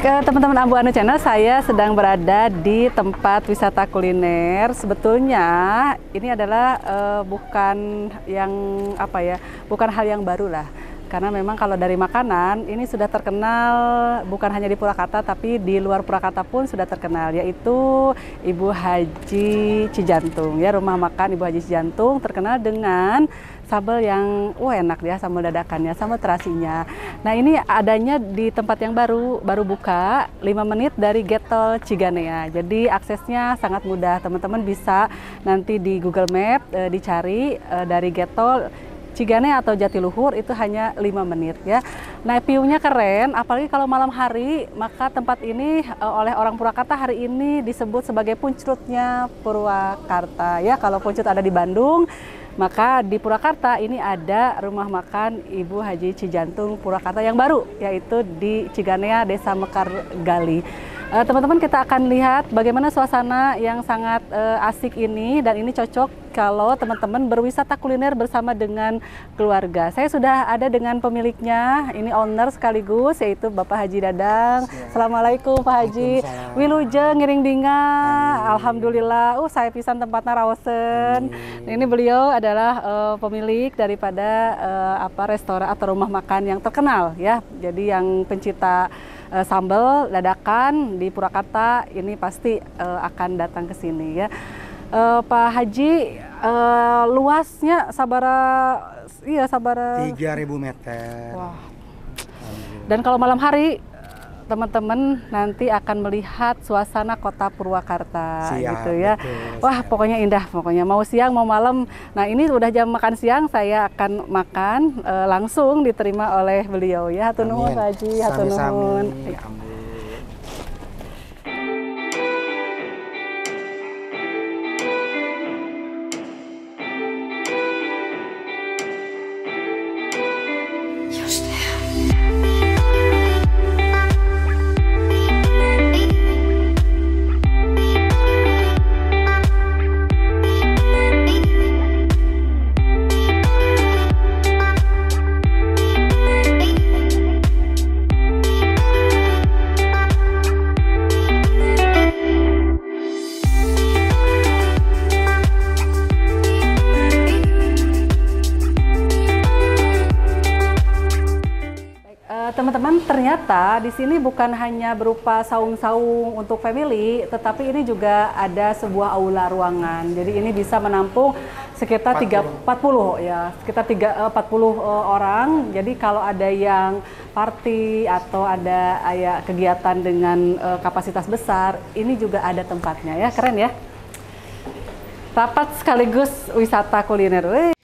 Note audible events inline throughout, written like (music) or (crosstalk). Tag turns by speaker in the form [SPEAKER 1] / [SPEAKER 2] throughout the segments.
[SPEAKER 1] Baik, eh, teman-teman Ambu Anu Channel, saya sedang berada di tempat wisata kuliner. Sebetulnya ini adalah uh, bukan yang apa ya, bukan hal yang baru lah. Karena memang kalau dari makanan ini sudah terkenal bukan hanya di Purwakarta tapi di luar Purwakarta pun sudah terkenal yaitu Ibu Haji Cijantung ya rumah makan Ibu Haji Cijantung terkenal dengan sambal yang wah enak ya sambal dadakannya sama terasinya nah ini adanya di tempat yang baru baru buka 5 menit dari Getol Cigane ya jadi aksesnya sangat mudah teman-teman bisa nanti di Google Map e, dicari e, dari Getol. Cigane atau Jatiluhur itu hanya 5 menit ya. Nah, view-nya keren, apalagi kalau malam hari, maka tempat ini e, oleh orang Purwakarta hari ini disebut sebagai puncutnya Purwakarta ya. Kalau puncut ada di Bandung, maka di Purwakarta ini ada rumah makan Ibu Haji Cijantung Purwakarta yang baru, yaitu di Ciganea, Desa Mekar Gali. Eh, teman-teman kita akan lihat bagaimana suasana yang sangat uh, asik ini dan ini cocok kalau teman-teman berwisata kuliner bersama dengan keluarga. Saya sudah ada dengan pemiliknya, ini owner sekaligus yaitu Bapak Haji Dadang. Siap. Assalamualaikum Pak Haji. Wilujeng ngiring dinga. Amin. Alhamdulillah. Uh saya pisan tempatnya rawosen. Ini beliau adalah uh, pemilik daripada uh, apa restoran atau rumah makan yang terkenal ya. Jadi yang pencipta uh, sambal dadakan di Purwakarta ini pasti uh, akan datang ke sini ya. Uh, Pak Haji, uh, luasnya Sabara, iya Sabara. 3.000 meter. Wah. Dan kalau malam hari teman-teman nanti akan melihat suasana kota Purwakarta siap, gitu ya. Betul, Wah, siap. pokoknya indah pokoknya. Mau siang mau malam. Nah, ini udah jam makan siang saya akan makan e, langsung diterima oleh beliau ya. Hatur nuhun Haji, hatur nuhun. ternyata di sini bukan hanya berupa saung-saung untuk family, tetapi ini juga ada sebuah aula ruangan. Jadi ini bisa menampung sekitar 40. ya, sekitar 3 40 eh, eh, orang. Jadi kalau ada yang party atau ada ya, kegiatan dengan uh, kapasitas besar, ini juga ada tempatnya ya. Keren ya. Rapat sekaligus wisata kuliner. wih.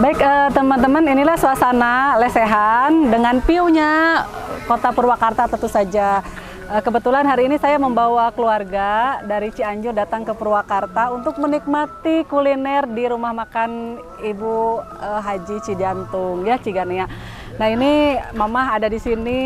[SPEAKER 1] Baik eh, teman-teman, uh, inilah suasana lesehan dengan piunya Kota Purwakarta tentu saja. Uh, kebetulan hari ini saya membawa keluarga dari Cianjur datang ke Purwakarta untuk menikmati kuliner di rumah makan Ibu uh, Haji Cijantung ya Cigania. Nah ini mamah ada di sini,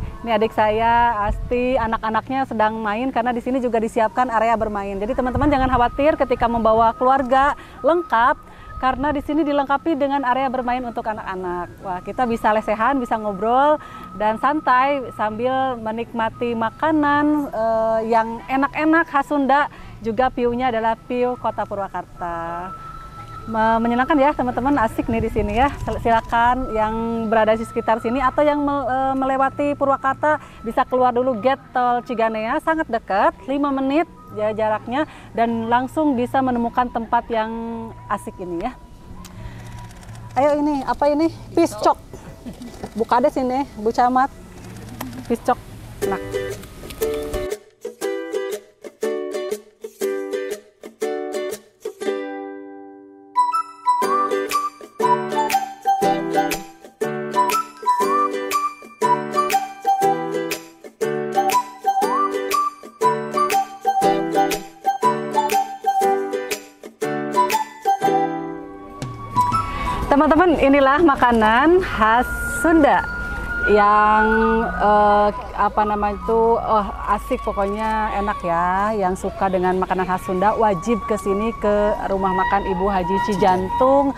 [SPEAKER 1] ini adik saya Asti, anak-anaknya sedang main karena di sini juga disiapkan area bermain. Jadi teman-teman jangan khawatir ketika membawa keluarga lengkap karena di sini dilengkapi dengan area bermain untuk anak-anak. Wah, kita bisa lesehan, bisa ngobrol dan santai sambil menikmati makanan eh, yang enak-enak khas Sunda. Juga piunya adalah piu Kota Purwakarta. Menyenangkan ya teman-teman, asik nih di sini ya. Silakan yang berada di sekitar sini atau yang eh, melewati Purwakarta bisa keluar dulu get tol Ciganea, sangat dekat, 5 menit ya jaraknya dan langsung bisa menemukan tempat yang asik ini ya. Ayo ini apa ini? Piscok. Buka deh sini, Bu Camat. Piscok. enak. Teman-teman, inilah makanan khas Sunda yang eh, apa nama itu oh, asik pokoknya enak ya yang suka dengan makanan khas Sunda wajib ke sini ke rumah makan Ibu Haji Cijantung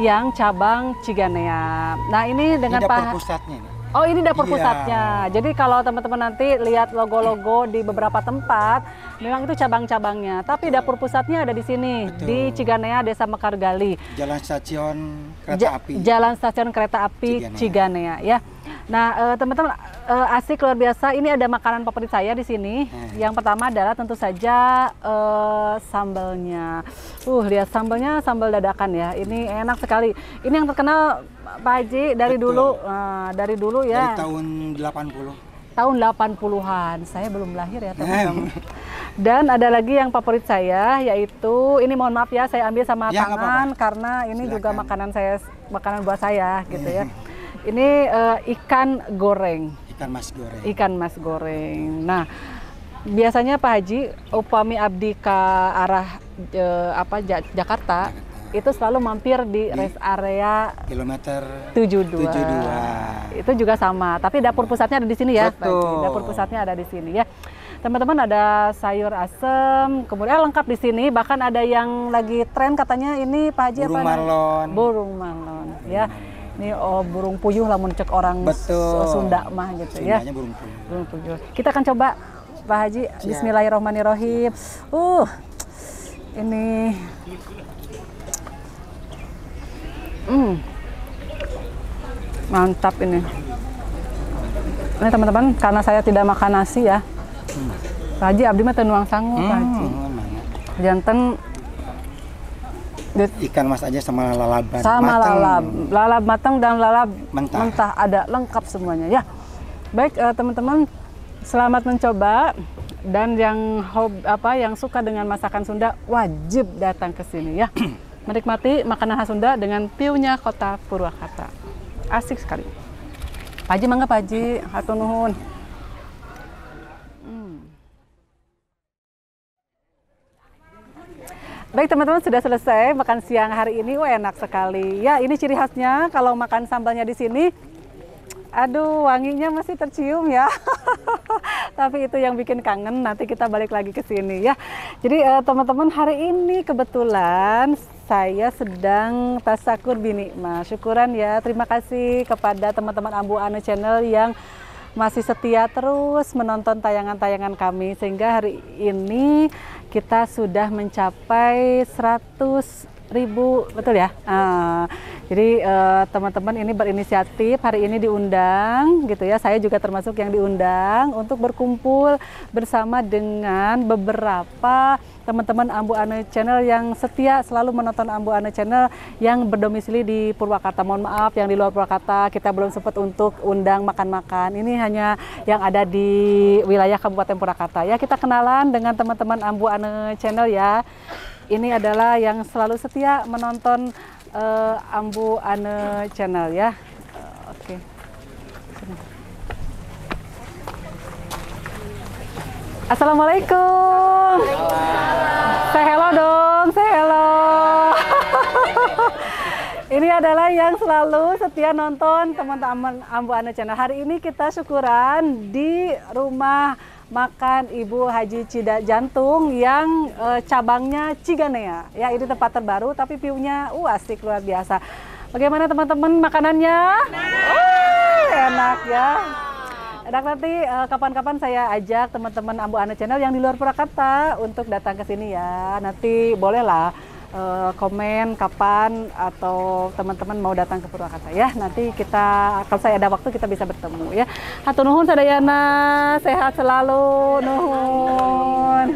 [SPEAKER 1] yang cabang Ciganea. Nah, ini dengan ini Pak pusatnya Oh ini dapur iya. pusatnya. Jadi kalau teman-teman nanti lihat logo-logo di beberapa tempat, Memang itu cabang-cabangnya, tapi Betul. dapur pusatnya ada di sini Betul. di Ciganea Desa Mekargali. Jalan Stasiun Kereta ja Api. Jalan Stasiun Kereta Api Ciganea, ya. Nah, eh, teman-teman uh, asik luar biasa. Ini ada makanan favorit saya di sini. Eh. Yang pertama adalah tentu saja uh, eh, sambalnya. Uh, lihat sambalnya sambal dadakan ya. Ini enak sekali. Ini yang terkenal Pak Haji dari Betul. dulu, uh, dari dulu ya. Dari tahun 80 tahun 80-an. Saya belum lahir ya teman-teman. Dan ada lagi yang favorit saya yaitu ini mohon maaf ya saya ambil sama ya, tangan apa -apa. karena ini Silahkan. juga makanan saya makanan buat saya gitu ya. Ini uh, ikan goreng. Ikan mas goreng. Ikan mas goreng. Nah, biasanya Pak Haji upami abdi ke arah uh, apa Jakarta itu selalu mampir di, di rest area kilometer 72. 72. Itu juga sama, tapi dapur pusatnya ada di sini ya. Betul. Dapur pusatnya ada di sini ya. Teman-teman ada sayur asem, kemudian ah, lengkap di sini bahkan ada yang lagi tren katanya ini Pak Haji burung apa? Malon. Burung malon. Burung ya. ini oh, burung puyuh lah mencek orang Betul. Sunda mah gitu ya. Sundanya ya. burung puyuh. Burung puyuh. Kita akan coba Pak Haji Siap. Bismillahirrahmanirrahim. Uh. Ini Hmm. Mantap ini. Ini teman-teman, karena saya tidak makan nasi ya. Hmm. Haji abdi mah tenuang sanggup, hmm. Haji. Jantan ikan mas aja sama lalaban sama matang. lalab lalab matang dan lalab mentah, mentah ada lengkap semuanya ya baik eh, teman-teman uh, selamat mencoba dan yang hob apa yang suka dengan masakan Sunda wajib datang ke sini ya (clears throat) menikmati makanan khas Sunda dengan tiunya kota Purwakarta. Asik sekali. Paji mangga Paji, hatur nuhun. Hmm. Baik teman-teman sudah selesai makan siang hari ini, wah enak sekali. Ya ini ciri khasnya kalau makan sambalnya di sini, aduh wanginya masih tercium ya. (laughs) Tapi itu yang bikin kangen, nanti kita balik lagi ke sini ya. Jadi eh, teman-teman eh, hari ini kebetulan saya sedang tasakur mas Syukuran ya, terima kasih kepada teman-teman Ambu Anu Channel yang masih setia terus menonton tayangan-tayangan kami sehingga hari ini kita sudah mencapai 100 ribu betul ya uh, jadi eh, teman-teman uh, ini berinisiatif hari ini diundang gitu ya. Saya juga termasuk yang diundang untuk berkumpul bersama dengan beberapa teman-teman Ambu Ane Channel yang setia selalu menonton Ambu Ane Channel yang berdomisili di Purwakarta. Mohon maaf yang di luar Purwakarta kita belum sempat untuk undang makan-makan. Ini hanya yang ada di wilayah Kabupaten Purwakarta. Ya kita kenalan dengan teman-teman Ambu Ane Channel ya. Ini adalah yang selalu setia menonton uh, Ambu Ane channel ya. Uh, Oke. Okay. Assalamualaikum. Saya hello dong, saya hello. (laughs) ini adalah yang selalu setia nonton teman-teman Ambu Ane channel. Hari ini kita syukuran di rumah makan Ibu Haji Cida Jantung yang e, cabangnya Ciganea. Ya, ini tempat terbaru tapi view-nya uh asik luar biasa. Bagaimana teman-teman makanannya? Enak. Oh, enak ya. Enak nanti eh, kapan-kapan saya ajak teman-teman Ambu Ana Channel yang di luar Purwakarta untuk datang ke sini ya. Nanti bolehlah Eh, komen kapan atau teman-teman mau datang ke Purwakarta ya. Nanti kita kalau saya ada waktu kita bisa bertemu ya. Hatur nuhun sadayana, sehat selalu. Nuhun.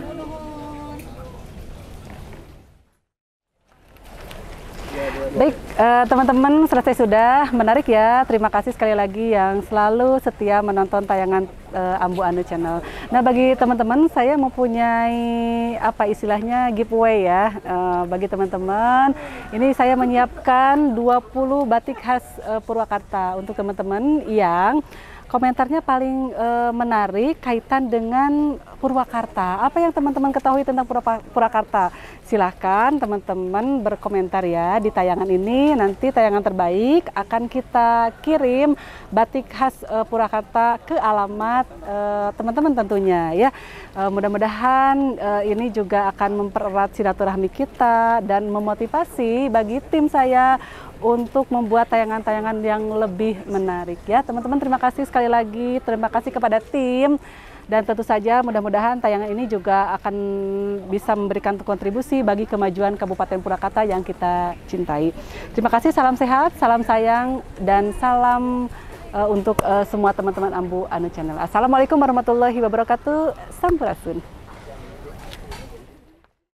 [SPEAKER 1] Baik, eh, teman-teman uh, selesai sudah. Menarik ya. Terima kasih sekali lagi yang selalu setia menonton tayangan uh, Ambu Anu Channel. Nah, bagi teman-teman saya mempunyai apa istilahnya giveaway ya. Uh, bagi teman-teman, ini saya menyiapkan 20 batik khas uh, Purwakarta untuk teman-teman yang komentarnya paling e, menarik kaitan dengan Purwakarta. Apa yang teman-teman ketahui tentang Purwakarta? silahkan teman-teman berkomentar ya di tayangan ini. Nanti tayangan terbaik akan kita kirim batik khas uh, Purwakarta ke alamat eh, teman-teman uh, tentunya ya. Uh, Mudah-mudahan uh, ini juga akan mempererat silaturahmi kita dan memotivasi bagi tim saya untuk membuat tayangan-tayangan yang lebih menarik ya. Teman-teman terima kasih sekali lagi. Terima kasih kepada tim dan tentu saja mudah-mudahan tayangan ini juga akan bisa memberikan kontribusi bagi kemajuan Kabupaten Purwakarta yang kita cintai. Terima kasih, salam sehat, salam sayang, dan salam uh, untuk uh, semua teman-teman Ambu Anu Channel. Assalamualaikum warahmatullahi wabarakatuh. Sampurasun.